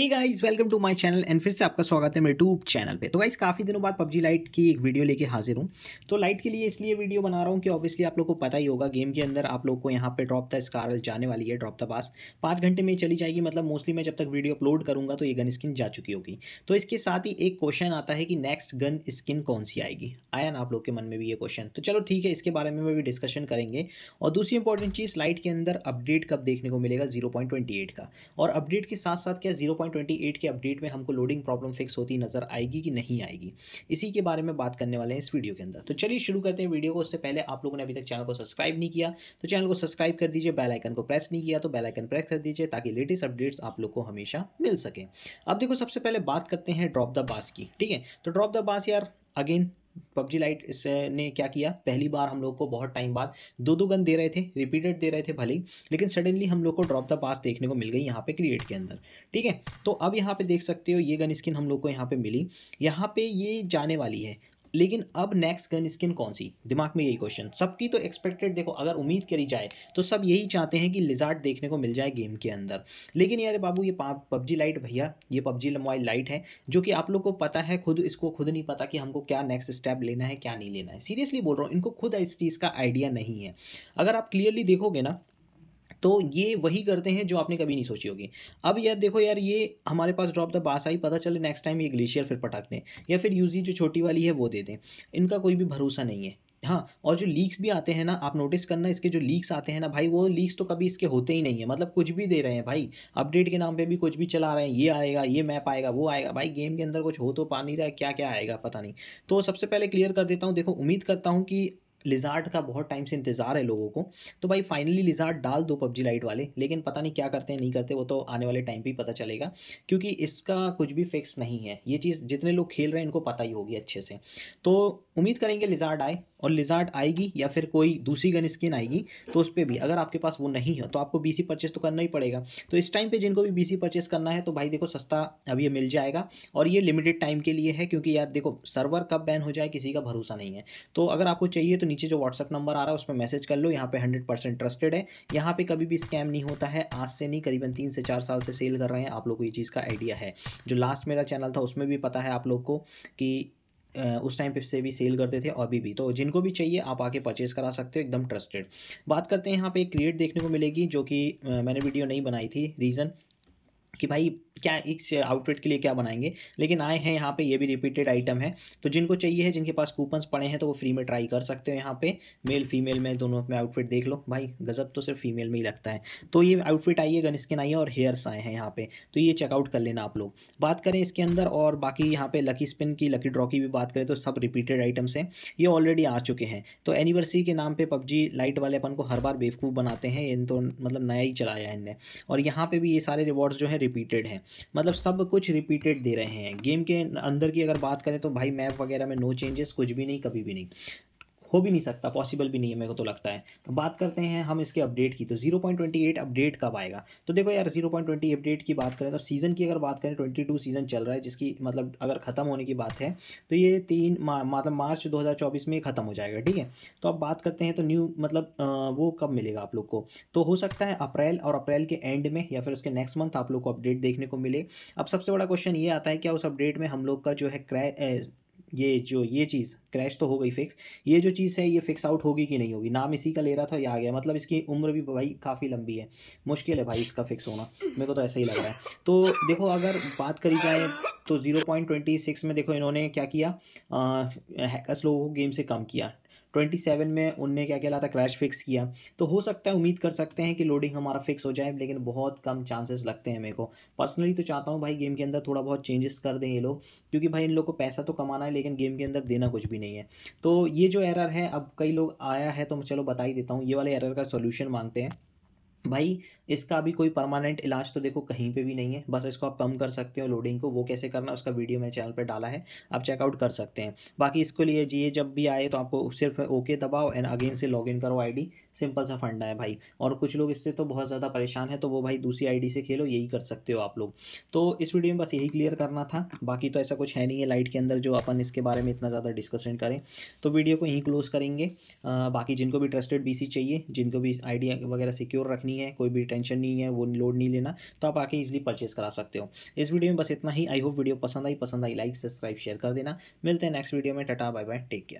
he guys welcome to my channel and फिर से आपका स्वागत है मेरे यूट्यूब चैनल पे तो गाइज़ काफ़ी दिनों बाद पबजी लाइट की एक वीडियो लेके हाजिर हूँ तो लाइट के लिए इसलिए वीडियो बना रहा हूँ कि ऑब्वियसली आप लोग को पता ही होगा गेम के अंदर आप लोग को यहाँ पे ड्रॉप था स्कारल जाने वाली है ड्रॉप था पास पाँच घंटे में चली जाएगी मतलब मोस्टली मैं जब तक वीडियो अपलोड करूँगा तो ये गन स्किन जा चुकी होगी तो इसके साथ ही एक क्वेश्चन आता है कि नेक्स्ट गन स्किन कौन सी आएगी आया ना आप लोग के मन में भी ये क्वेश्चन तो चलो ठीक है इसके बारे में भी डिस्कशन करेंगे और दूसरी इंपॉर्टेंट चीज़ लाइट के अंदर अपडेट कब देखने को मिलेगा जीरो का और अपडेट के साथ साथ क्या जीरो 1.28 के अपडेट में हमको लोडिंग प्रॉब्लम फिक्स होती नज़र आएगी कि नहीं आएगी इसी के बारे में बात करने वाले हैं इस वीडियो के अंदर तो चलिए शुरू करते हैं वीडियो को उससे पहले आप लोगों ने अभी तक चैनल को सब्सक्राइब नहीं किया तो चैनल को सब्सक्राइब कर दीजिए बेलाइकन को प्रेस नहीं किया तो बेलाइकन प्रेस कर दीजिए ताकि लेटेस्ट अपडेट्स आप लोग को हमेशा मिल सके अब देखो सबसे पहले बात करते हैं ड्रॉप द बास की ठीक है तो ड्रॉप द बास यार अगेन पबजी लाइट इस ने क्या किया पहली बार हम लोग को बहुत टाइम बाद दो दो गन दे रहे थे रिपीटेड दे रहे थे भले ही लेकिन सडनली हम लोग को ड्रॉप द पास देखने को मिल गई यहाँ पे क्रिएट के अंदर ठीक है तो अब यहाँ पे देख सकते हो ये गन स्किन हम लोग को यहाँ पे मिली यहाँ पे ये जाने वाली है लेकिन अब नेक्स्ट गन स्किन कौन सी दिमाग में यही क्वेश्चन सबकी तो एक्सपेक्टेड देखो अगर उम्मीद करी जाए तो सब यही चाहते हैं कि लिजार्ट देखने को मिल जाए गेम के अंदर लेकिन यार बाबू ये पबजी लाइट भैया ये पबजी मोबाइल लाइट है जो कि आप लोग को पता है खुद इसको खुद नहीं पता कि हमको क्या नेक्स्ट स्टेप लेना है क्या नहीं लेना है सीरियसली बोल रहा हूँ इनको खुद इस चीज़ का आइडिया नहीं है अगर आप क्लियरली देखोगे ना तो ये वही करते हैं जो आपने कभी नहीं सोची होगी अब यार देखो यार ये हमारे पास ड्रॉप द बास आई पता चले नेक्स्ट टाइम ये ग्लेशियर फिर पटाक दें या फिर यूजी जो छोटी वाली है वो दे दें इनका कोई भी भरोसा नहीं है हाँ और जो लीक्स भी आते हैं ना आप नोटिस करना इसके जो लीक्स आते हैं ना भाई वो लीक्स तो कभी इसके होते ही नहीं है मतलब कुछ भी दे रहे हैं भाई अपडेट के नाम पे भी कुछ भी चला रहे हैं ये आएगा ये मैप आएगा वो आएगा भाई गेम के अंदर कुछ हो तो पा नहीं रहा है क्या क्या आएगा पता नहीं तो सबसे पहले क्लियर कर देता हूँ देखो उम्मीद करता हूँ कि लिजार्ट का बहुत टाइम से इंतज़ार है लोगों को तो भाई फाइनली लिजार्ट डाल दो पबजी लाइट वाले लेकिन पता नहीं क्या करते हैं नहीं करते वो तो आने वाले टाइम पर ही पता चलेगा क्योंकि इसका कुछ भी फिक्स नहीं है ये चीज़ जितने लोग खेल रहे हैं इनको पता ही होगी अच्छे से तो उम्मीद करेंगे लिजार्ट आए और लिजार्ट आएगी या फिर कोई दूसरी गन स्किन आएगी तो उस पर भी अगर आपके पास वो नहीं हो तो आपको बी सी तो करना ही पड़ेगा तो इस टाइम पर जिनको भी बी परचेस करना है तो भाई देखो सस्ता अब ये मिल जाएगा और ये लिमिटेड टाइम के लिए है क्योंकि यार देखो सर्वर कब बैन हो जाए किसी का भरोसा नहीं है तो अगर आपको चाहिए तो नीचे जो व्हाट्सअप नंबर आ रहा है उस पर मैसेज कर लो यहाँ पे हंड्रेड परसेंट ट्रस्टेड है यहाँ पे कभी भी स्कैम नहीं होता है आज से नहीं करीबन तीन से चार साल से सेल कर रहे हैं आप लोग को ये चीज़ का आइडिया है जो लास्ट मेरा चैनल था उसमें भी पता है आप लोग को कि उस टाइम पे से भी सेल करते थे अभी भी तो जिनको भी चाहिए आप आके परचेज करा सकते हो एकदम ट्रस्टेड बात करते हैं यहाँ पे एक क्रिएट देखने को मिलेगी जो कि मैंने वीडियो नहीं बनाई थी रीज़न कि भाई क्या इस आउटफिट के लिए क्या बनाएंगे लेकिन आए हैं यहाँ पे ये भी रिपीटेड आइटम है तो जिनको चाहिए है जिनके पास कूपन्स पड़े हैं तो वो फ्री में ट्राई कर सकते हो यहाँ पे मेल फीमेल में दोनों में आउटफिट देख लो भाई गजब तो सिर्फ फीमेल में ही लगता है तो ये आउटफिट आई है गन आई है और हेयर्स आए हैं यहाँ पे तो ये चेकआउट कर लेना आप लोग बात करें इसके अंदर और बाकी यहाँ पे लकी स्पिन की लकी ड्रॉ की भी बात करें तो सब रिपीटेड आइटम्स हैं ये ऑलरेडी आ चुके हैं तो एनिवर्सरी के नाम पर पबजी लाइट वाले अपन को हर बार बेवकूफ़ बनाते हैं इन तो मतलब नया ही चलाया इनने और यहाँ पर भी ये सारे रिवॉर्ड्स जो है रिपीटेड है मतलब सब कुछ रिपीटेड दे रहे हैं गेम के अंदर की अगर बात करें तो भाई मैप वगैरह में नो चेंजेस कुछ भी नहीं कभी भी नहीं हो भी नहीं सकता पॉसिबल भी नहीं है मेरे को तो लगता है तो बात करते हैं हम इसके अपडेट की तो 0.28 अपडेट कब आएगा तो देखो यार 0.20 अपडेट की बात करें तो सीज़न की अगर बात करें 22 सीज़न चल रहा है जिसकी मतलब अगर ख़त्म होने की बात है तो ये तीन मतलब मार्च दो में ख़त्म हो जाएगा ठीक है तो अब बात करते हैं तो न्यू मतलब वो कब मिलेगा आप लोग को तो हो सकता है अप्रैल और अप्रैल के एंड में या फिर उसके नेक्स्ट मंथ आप लोग को अपडेट देखने को मिले अब सबसे बड़ा क्वेश्चन ये आता है क्या उस अपडेट में हम लोग का जो है क्रैश ये जो ये चीज़ क्रैश तो हो गई फिक्स ये जो चीज़ है ये फिक्स आउट होगी कि नहीं होगी नाम इसी का ले रहा था या आ गया मतलब इसकी उम्र भी भाई काफ़ी लंबी है मुश्किल है भाई इसका फिक्स होना मेरे को तो ऐसा ही लग रहा है तो देखो अगर बात करी जाए तो 0.26 में देखो इन्होंने क्या किया हैकर्स लोगों को गेम से कम किया ट्वेंटी सेवन में उनने क्या कहला था क्रैश फिक्स किया तो हो सकता है उम्मीद कर सकते हैं कि लोडिंग हमारा फिक्स हो जाए लेकिन बहुत कम चांसेस लगते हैं मेरे को पर्सनली तो चाहता हूँ भाई गेम के अंदर थोड़ा बहुत चेंजेस कर दें ये लोग क्योंकि भाई इन लोग को पैसा तो कमाना है लेकिन गेम के अंदर देना कुछ भी नहीं है तो ये जो एरर है अब कई लोग आया है तो मैं चलो बता ही देता हूँ ये वाले एरर का सोल्यूशन मांगते हैं भाई इसका अभी कोई परमानेंट इलाज तो देखो कहीं पे भी नहीं है बस इसको आप कम कर सकते हो लोडिंग को वो कैसे करना उसका वीडियो मैंने चैनल पे डाला है आप चेकआउट कर सकते हैं बाकी इसको लिए ये जब भी आए तो आपको सिर्फ ओके दबाओ एंड अगेन से लॉगिन करो आईडी सिंपल सा फंडा है भाई और कुछ लोग इससे तो बहुत ज़्यादा परेशान है तो वो भाई दूसरी आई से खेलो यही कर सकते हो आप लोग तो इस वीडियो में बस यही क्लियर करना था बाकी तो ऐसा कुछ है नहीं है लाइट के अंदर जो अपन इसके बारे में इतना ज़्यादा डिस्कशन करें तो वीडियो को यहीं क्लोज़ करेंगे बाकी जिनको भी ट्रस्टेड बी चाहिए जिनको भी आई वगैरह सिक्योर रखनी नहीं है कोई भी टेंशन नहीं है वो लोड नहीं लेना तो आप आके इजिली परचेज करा सकते हो इस वीडियो में बस इतना ही आई होप वीडियो पसंद आई पसंद आई लाइक सब्सक्राइब शेयर कर देना मिलते हैं नेक्स्ट वीडियो में tata bye bye take care